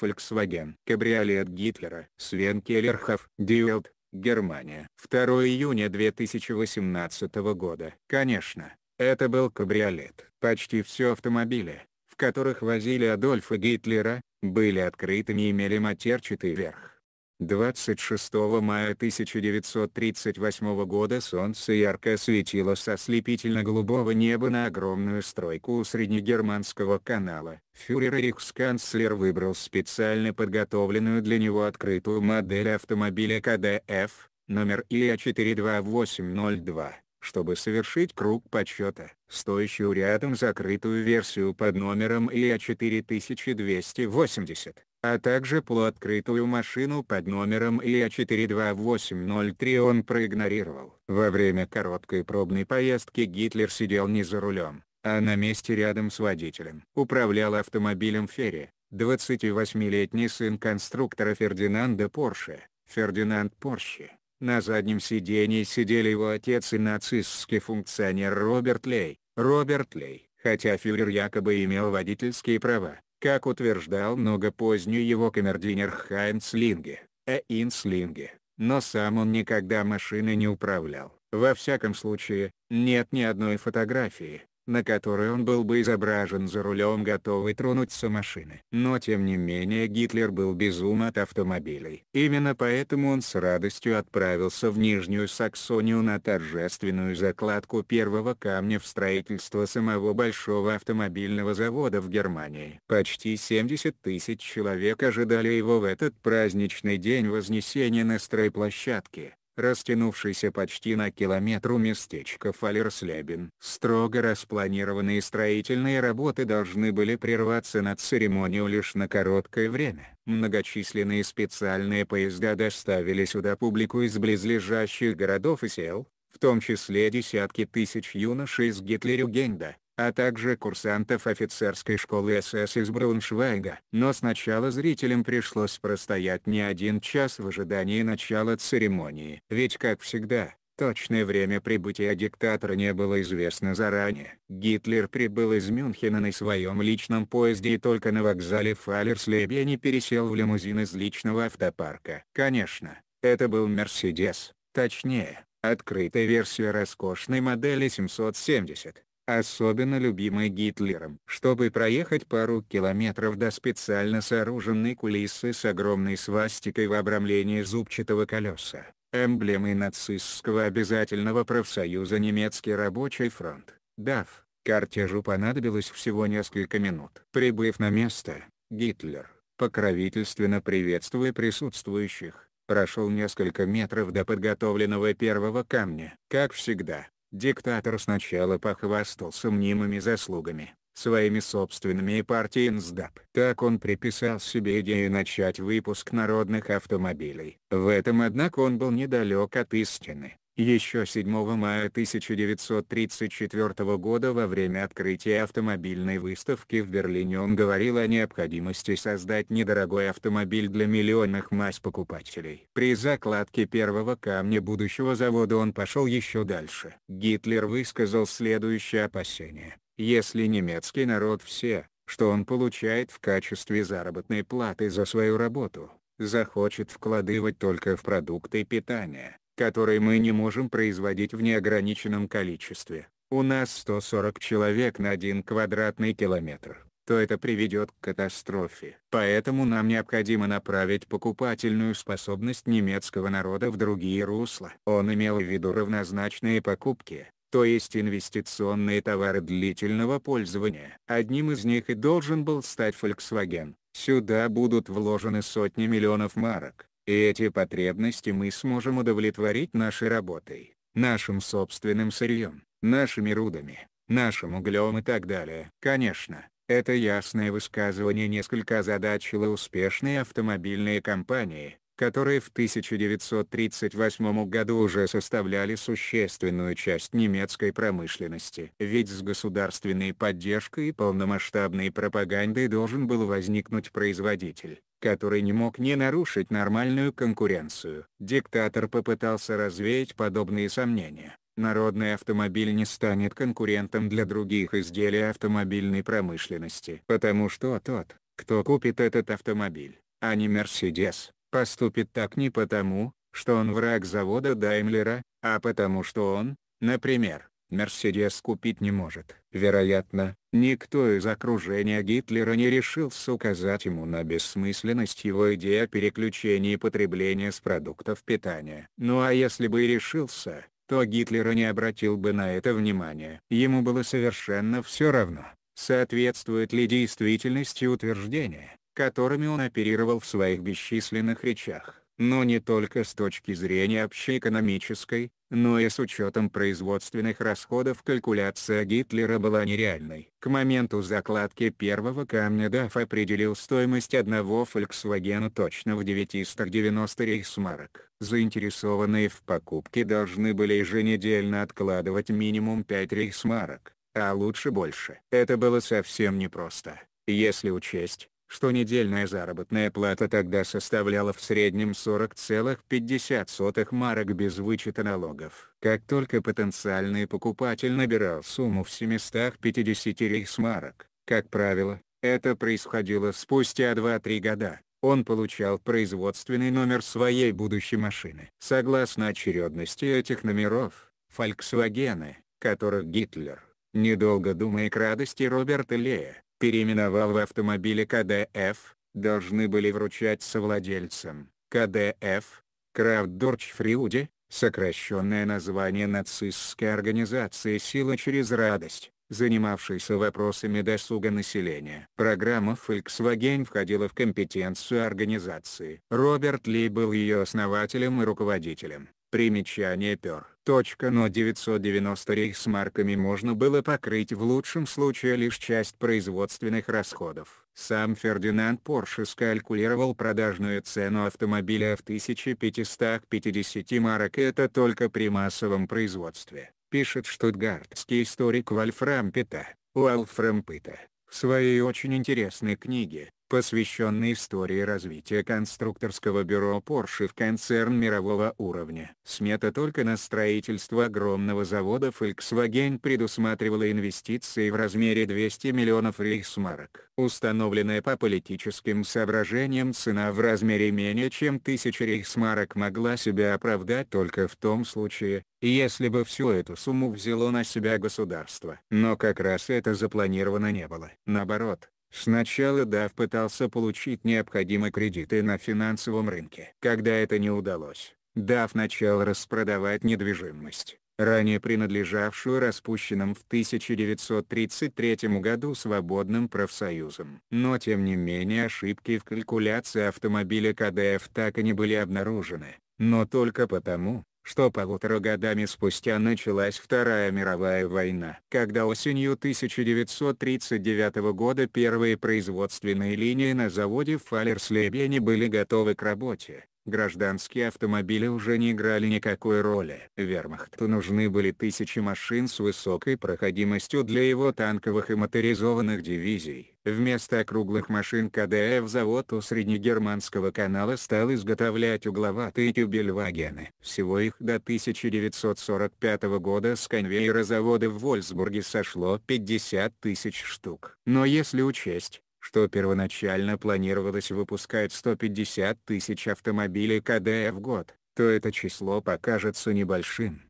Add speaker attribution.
Speaker 1: Volkswagen кабриолет Гитлера. Свен Келлерхов, Диэлд, Германия. 2 июня 2018 года. Конечно, это был кабриолет. Почти все автомобили, в которых возили Адольфа Гитлера, были открыты и имели матерчатый верх. 26 мая 1938 года солнце ярко светило со слепительно-голубого неба на огромную стройку у Среднегерманского канала. Фюрер и рейхсканцлер выбрал специально подготовленную для него открытую модель автомобиля КДФ, номер ИА-42802 чтобы совершить круг почета, стоящую рядом закрытую версию под номером ИА-4280 а также полуоткрытую машину под номером ИА-42803 он проигнорировал. Во время короткой пробной поездки Гитлер сидел не за рулем, а на месте рядом с водителем. Управлял автомобилем Ферри, 28-летний сын конструктора Фердинанда Порше, Фердинанд Порше. На заднем сидении сидели его отец и нацистский функционер Роберт Лей, Роберт Лей. Хотя фюрер якобы имел водительские права, как утверждал много позднее его камердинер Хайнц Линге, Эйнс Линге, но сам он никогда машиной не управлял. Во всяком случае, нет ни одной фотографии, на которой он был бы изображен за рулем готовый тронуться машины. Но тем не менее Гитлер был безум от автомобилей. Именно поэтому он с радостью отправился в Нижнюю Саксонию на торжественную закладку первого камня в строительство самого большого автомобильного завода в Германии. Почти 70 тысяч человек ожидали его в этот праздничный день Вознесения на стройплощадке растянувшийся почти на километру местечко Фалерслябин. Строго распланированные строительные работы должны были прерваться на церемонию лишь на короткое время. Многочисленные специальные поезда доставили сюда публику из близлежащих городов и сел, в том числе десятки тысяч юношей из Гитлерюгенда, а также курсантов офицерской школы СС из Брауншвайга. Но сначала зрителям пришлось простоять не один час в ожидании начала церемонии. Ведь как всегда, Точное время прибытия диктатора не было известно заранее. Гитлер прибыл из Мюнхена на своем личном поезде и только на вокзале не пересел в лимузин из личного автопарка. Конечно, это был «Мерседес», точнее, открытая версия роскошной модели 770, особенно любимый Гитлером. Чтобы проехать пару километров до специально сооруженной кулисы с огромной свастикой в обрамлении зубчатого колеса, эмблемой нацистского обязательного профсоюза «Немецкий рабочий фронт», дав, кортежу понадобилось всего несколько минут. Прибыв на место, Гитлер, покровительственно приветствуя присутствующих, прошел несколько метров до подготовленного первого камня. Как всегда, Диктатор сначала похвастался мнимыми заслугами, своими собственными и партией НСДАП. Так он приписал себе идею начать выпуск народных автомобилей. В этом однако он был недалек от истины. Еще 7 мая 1934 года во время открытия автомобильной выставки в Берлине он говорил о необходимости создать недорогой автомобиль для миллионных масс покупателей. При закладке первого камня будущего завода он пошел еще дальше. Гитлер высказал следующее опасение. Если немецкий народ все, что он получает в качестве заработной платы за свою работу, захочет вкладывать только в продукты питания, который мы не можем производить в неограниченном количестве, у нас 140 человек на 1 квадратный километр, то это приведет к катастрофе. Поэтому нам необходимо направить покупательную способность немецкого народа в другие русла. Он имел в виду равнозначные покупки, то есть инвестиционные товары длительного пользования. Одним из них и должен был стать Volkswagen. Сюда будут вложены сотни миллионов марок. И эти потребности мы сможем удовлетворить нашей работой, нашим собственным сырьем, нашими рудами, нашим углем и так далее. Конечно, это ясное высказывание несколько озадачило успешные автомобильные компании, которые в 1938 году уже составляли существенную часть немецкой промышленности. Ведь с государственной поддержкой и полномасштабной пропагандой должен был возникнуть производитель который не мог не нарушить нормальную конкуренцию. Диктатор попытался развеять подобные сомнения. Народный автомобиль не станет конкурентом для других изделий автомобильной промышленности, потому что тот, кто купит этот автомобиль, а не Мерседес, поступит так не потому, что он враг завода Даймлера, а потому что он, например, Мерседес купить не может. Вероятно, никто из окружения Гитлера не решился указать ему на бессмысленность его идеи о переключении потребления с продуктов питания. Ну а если бы и решился, то Гитлера не обратил бы на это внимания. Ему было совершенно все равно, соответствует ли действительности утверждение, которыми он оперировал в своих бесчисленных речах, но не только с точки зрения общеэкономической, но и с учетом производственных расходов калькуляция Гитлера была нереальной. К моменту закладки первого камня Дафф определил стоимость одного Фольксвагена точно в 990 рейхсмарок. Заинтересованные в покупке должны были еженедельно откладывать минимум 5 рейхсмарок, а лучше больше. Это было совсем непросто. Если учесть, что недельная заработная плата тогда составляла в среднем 40,50 марок без вычета налогов. Как только потенциальный покупатель набирал сумму в 750 рейхсмарок, как правило, это происходило спустя 2-3 года, он получал производственный номер своей будущей машины. Согласно очередности этих номеров, «Фольксвагены», которых Гитлер, недолго думая к радости Роберта Лея, переименовал в автомобиле КДФ, должны были вручать совладельцам. КДФ, Крафтдорчфрилде, сокращенное название нацистской организации «Сила через радость», занимавшейся вопросами досуга населения. Программа Volkswagen входила в компетенцию организации. Роберт Ли был ее основателем и руководителем. Примечание пер. Точка, но 990 рейс марками можно было покрыть в лучшем случае лишь часть производственных расходов. Сам Фердинанд Порше скалькулировал продажную цену автомобиля в 1550 марок и это только при массовом производстве, пишет штутгартский историк Вольфрам Пита. Уэлфрам Пита, в своей очень интересной книге посвященный истории развития конструкторского бюро Porsche в концерн мирового уровня. Смета только на строительство огромного завода Volkswagen предусматривала инвестиции в размере 200 миллионов рейхсмарок. Установленная по политическим соображениям цена в размере менее чем 1000 рейхсмарок могла себя оправдать только в том случае, если бы всю эту сумму взяло на себя государство. Но как раз это запланировано не было. Наоборот, Сначала Дав пытался получить необходимые кредиты на финансовом рынке. Когда это не удалось, Дав начал распродавать недвижимость, ранее принадлежавшую распущенным в 1933 году свободным профсоюзам. Но тем не менее ошибки в калькуляции автомобиля КДФ так и не были обнаружены, но только потому, что полутора годами спустя началась Вторая мировая война. Когда осенью 1939 года первые производственные линии на заводе в Фалерслебене были готовы к работе, гражданские автомобили уже не играли никакой роли. Вермахту нужны были тысячи машин с высокой проходимостью для его танковых и моторизованных дивизий. Вместо округлых машин КДФ завод у среднегерманского канала стал изготовлять угловатые тюбельвагены. Всего их до 1945 года с конвейера завода в Вольсбурге сошло 50 тысяч штук. Но если учесть, что первоначально планировалось выпускать 150 тысяч автомобилей КД в год, то это число покажется небольшим.